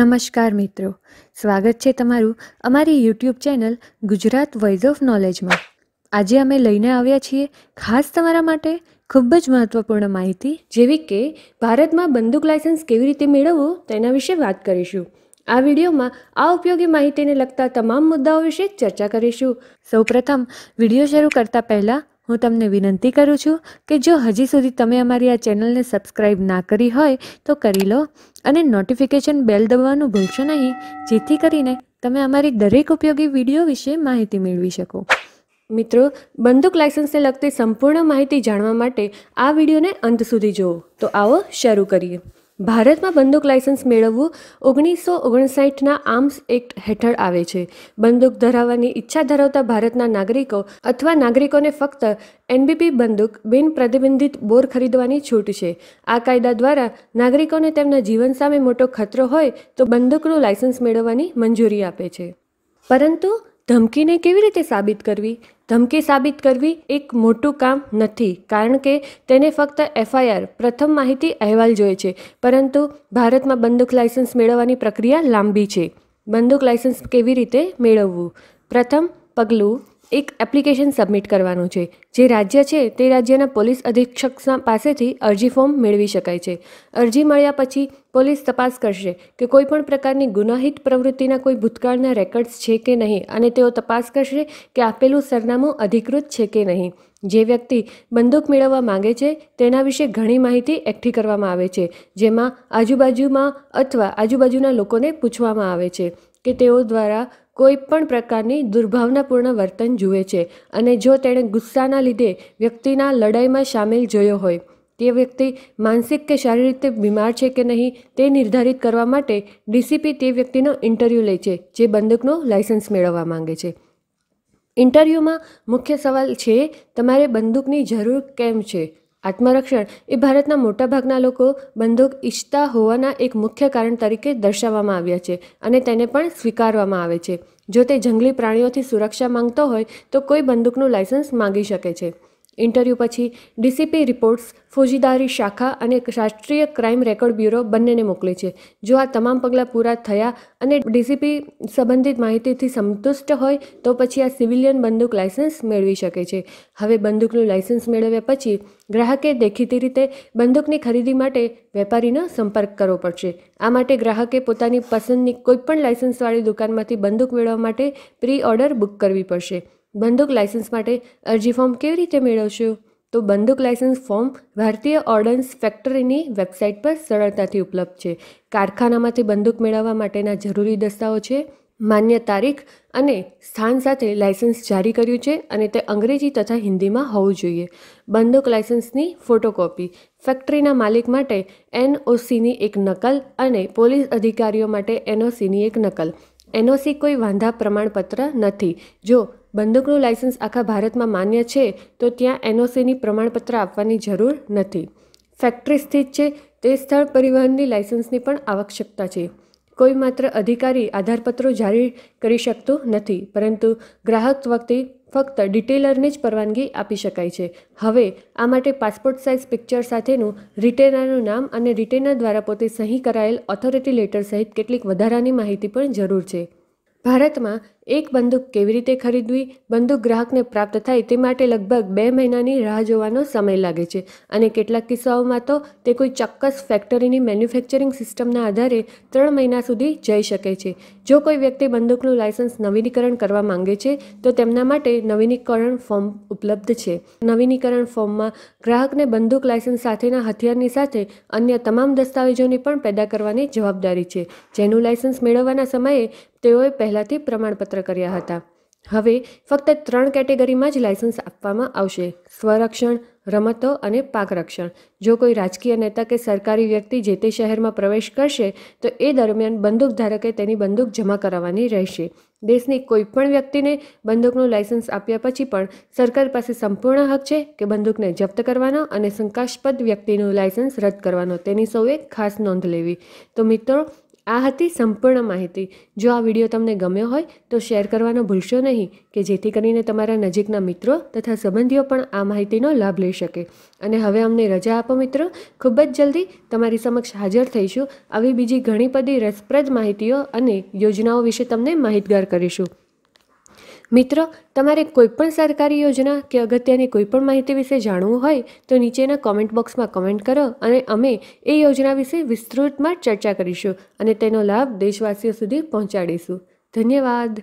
નમસ્કાર મિત્રો સ્વાગત છે તમારું અમારી YouTube channel Gujarat voice of નોલેજમાં આજે અમે લઈને આવ્યા છીએ ખાસ તમારા માટે ખૂબ જ મહત્વપૂર્ણ માહિતી જેવી કે ભારતમાં બંદૂક લાયસન્સ કેવી રીતે મેળવવું તેના વિશે વાત કરીશું આ વિડીયોમાં આ ઉપયોગી માહિતીને લગતા તમામ મુદ્દાઓ વિશે ચર્ચા કરીશું સૌપ્રથમ વિડીયો શરૂ કરતા પહેલાં હું તમને વિનંતી કરું છું કે જો હજી સુધી તમે અમારી આ ચેનલને સબસ્ક્રાઈબ ના કરી હોય તો કરી લો અને નોટિફિકેશન બેલ દબાવવાનું ભૂલશો નહીં જેથી કરીને તમે અમારી દરેક ઉપયોગી વિડીયો વિશે માહિતી મેળવી શકો મિત્રો બંદૂક લાયસન્સને લગતી સંપૂર્ણ માહિતી જાણવા માટે આ વિડીયોને અંત સુધી જુઓ તો આવો શરૂ કરીએ ભારતમાં બંદૂક લાયસન્સ મેળવવું ઓગણીસો ઓગણસાઠના આર્મ્સ એક્ટ હેઠળ આવે છે બંદૂક ધરાવવાની ઈચ્છા ધરાવતા ભારતના નાગરિકો અથવા નાગરિકોને ફક્ત એનબીપી બંદૂક બિન પ્રતિબંધિત બોર ખરીદવાની છૂટ છે આ કાયદા દ્વારા નાગરિકોને તેમના જીવન સામે મોટો ખતરો હોય તો બંદૂકનું લાયસન્સ મેળવવાની મંજૂરી આપે છે પરંતુ ધમકીને કેવી રીતે સાબિત કરવી ધમકી સાબિત કરવી એક મોટું કામ નથી કારણ કે તેને ફક્ત એફઆઈઆર પ્રથમ માહિતી અહેવાલ જોઈએ છે પરંતુ ભારતમાં બંદૂક લાયસન્સ મેળવવાની પ્રક્રિયા લાંબી છે બંદૂક લાયસન્સ કેવી રીતે મેળવવું પ્રથમ પગલું એક એપ્લિકેશન સબમિટ કરવાનું છે જે રાજ્ય છે તે રાજ્યના પોલીસ અધિક્ષક પાસેથી અરજી ફોર્મ મેળવી શકાય છે અરજી મળ્યા પછી પોલીસ તપાસ કરશે કે કોઈપણ પ્રકારની ગુનાહિત પ્રવૃત્તિના કોઈ ભૂતકાળના રેકર્ડ્સ છે કે નહીં અને તેઓ તપાસ કરશે કે આપેલું સરનામું અધિકૃત છે કે નહીં જે વ્યક્તિ બંદૂક મેળવવા માંગે છે તેના વિશે ઘણી માહિતી એકઠી કરવામાં આવે છે જેમાં આજુબાજુમાં અથવા આજુબાજુના લોકોને પૂછવામાં આવે છે કે તેઓ દ્વારા કોઈ પણ પ્રકારની દુર્ભાવનાપૂર્ણ વર્તન જુએ છે અને જો તેણે ગુસ્સાના લીધે વ્યક્તિના લડાઈમાં સામેલ જોયો હોય તે વ્યક્તિ માનસિક કે શારીરિક રીતે બીમાર છે કે નહીં તે નિર્ધારિત કરવા માટે ડીસીપી તે વ્યક્તિનો ઇન્ટરવ્યૂ લે છે જે બંદૂકનો લાયસન્સ મેળવવા માંગે છે ઇન્ટરવ્યૂમાં મુખ્ય સવાલ છે તમારે બંદૂકની જરૂર કેમ છે આત્મરક્ષણ એ ભારતના મોટાભાગના લોકો બંદૂક ઈચ્છતા હોવાના એક મુખ્ય કારણ તરીકે દર્શાવવામાં આવ્યા છે અને તેને પણ સ્વીકારવામાં આવે છે જો તે જંગલી પ્રાણીઓથી સુરક્ષા માંગતો હોય તો કોઈ બંદૂકનું લાયસન્સ માંગી શકે છે ઇન્ટરવ્યૂ પછી ડીસીપી રિપોર્ટ્સ ફોજીદારી શાખા અને રાષ્ટ્રીય ક્રાઇમ રેકોર્ડ બ્યુરો બંનેને મોકલે છે જો આ તમામ પગલાં પૂરા થયા અને ડીસીપી સંબંધિત માહિતીથી સંતુષ્ટ હોય તો પછી આ સિવિલિયન બંદૂક લાયસન્સ મેળવી શકે છે હવે બંદૂકનું લાયસન્સ મેળવ્યા પછી ગ્રાહકે દેખીતી રીતે બંદૂકની ખરીદી માટે વેપારીનો સંપર્ક કરવો પડશે આ માટે ગ્રાહકે પોતાની પસંદની કોઈપણ લાયસન્સવાળી દુકાનમાંથી બંદૂક મેળવવા માટે પ્રી ઓર્ડર બુક કરવી પડશે બંદૂક લાયસન્સ માટે અરજી ફોર્મ કેવી રીતે મેળવશો તો બંદૂક લાયસન્સ ફોર્મ ભારતીય ઓર્ડન્સ ફેક્ટરીની વેબસાઇટ પર સરળતાથી ઉપલબ્ધ છે કારખાનામાંથી બંદૂક મેળવવા માટેના જરૂરી દસ્તાઓ છે માન્ય તારીખ અને સ્થાન સાથે લાયસન્સ જારી કર્યું છે અને તે અંગ્રેજી તથા હિન્દીમાં હોવું જોઈએ બંદૂક લાયસન્સની ફોટોકોપી ફેક્ટરીના માલિક માટે એનઓસીની એક નકલ અને પોલીસ અધિકારીઓ માટે એનઓસીની એક નકલ એનઓસી કોઈ વાંધા પ્રમાણપત્ર નથી જો બંદૂકનું લાઇસન્સ આખા ભારતમાં માન્ય છે તો ત્યાં એનઓસીની પ્રમાણપત્ર આપવાની જરૂર નથી ફેક્ટરી સ્થિત છે તે સ્થળ પરિવહનની લાઇસન્સની પણ આવશ્યકતા છે કોઈ માત્ર અધિકારી આધારપત્રો જારી કરી શકતું નથી પરંતુ ગ્રાહક વખતે ફક્ત ડિટેલરને જ પરવાનગી આપી શકાય છે હવે આ માટે પાસપોર્ટ સાઇઝ પિક્ચર સાથેનું રિટેનરનું નામ અને રિટેનર દ્વારા પોતે સહી કરાયેલ ઓથોરિટી લેટર સહિત કેટલીક વધારાની માહિતી પણ જરૂર છે ભારતમાં એક બંદૂક કેવી રીતે ખરીદવી બંદૂક ગ્રાહકને પ્રાપ્ત થાય તે માટે લગભગ બે મહિનાની રાહ જોવાનો સમય લાગે છે અને કેટલાક કિસ્સાઓમાં તો તે કોઈ ચોક્કસ ફેક્ટરીની મેન્યુફેક્ચરિંગ સિસ્ટમના આધારે ત્રણ મહિના સુધી જઈ શકે છે જો કોઈ વ્યક્તિ બંદૂકનું લાયસન્સ નવીનીકરણ કરવા માંગે છે તો તેમના માટે નવીનીકરણ ફોર્મ ઉપલબ્ધ છે નવીનીકરણ ફોર્મમાં ગ્રાહકને બંદૂક લાયસન્સ સાથેના હથિયારની સાથે અન્ય તમામ દસ્તાવેજોની પણ પેદા કરવાની જવાબદારી છે જેનું લાયસન્સ મેળવવાના સમયે તેઓએ પહેલાંથી પ્રમાણપત્ર એકત્ર કર્યા હતા હવે ફક્ત ત્રણ કેટેગરીમાં જ લાયસન્સ આપવામાં આવશે સ્વરક્ષણ રમતો અને પાક રક્ષણ જો કોઈ રાજકીય નેતા કે સરકારી વ્યક્તિ જે તે શહેરમાં પ્રવેશ કરશે તો એ દરમિયાન બંદૂક ધારકે તેની બંદૂક જમા કરાવવાની રહેશે દેશની કોઈપણ વ્યક્તિને બંદૂકનું લાયસન્સ આપ્યા પછી પણ સરકાર પાસે સંપૂર્ણ હક છે કે બંદૂકને જપ્ત કરવાનો અને શંકાસ્પદ વ્યક્તિનું લાયસન્સ રદ કરવાનો તેની સૌએ ખાસ નોંધ લેવી તો મિત્રો આ હતી સંપૂર્ણ માહિતી જો આ વિડીયો તમને ગમ્યો હોય તો શેર કરવાનો ભૂલશો નહીં કે જેથી કરીને તમારા નજીકના મિત્રો તથા સંબંધીઓ પણ આ માહિતીનો લાભ લઈ શકે અને હવે અમને રજા આપો મિત્રો ખૂબ જ જલ્દી તમારી સમક્ષ હાજર થઈશું આવી બીજી ઘણી બધી રસપ્રદ માહિતીઓ અને યોજનાઓ વિશે તમને માહિતગાર કરીશું મિત્ર તમારે કોઈપણ સરકારી યોજના કે અગત્યની કોઈપણ માહિતી વિશે જાણવું હોય તો નીચેના કોમેન્ટ બોક્સમાં કોમેન્ટ કરો અને અમે એ યોજના વિશે વિસ્તૃતમાં ચર્ચા કરીશું અને તેનો લાભ દેશવાસીઓ સુધી પહોંચાડીશું ધન્યવાદ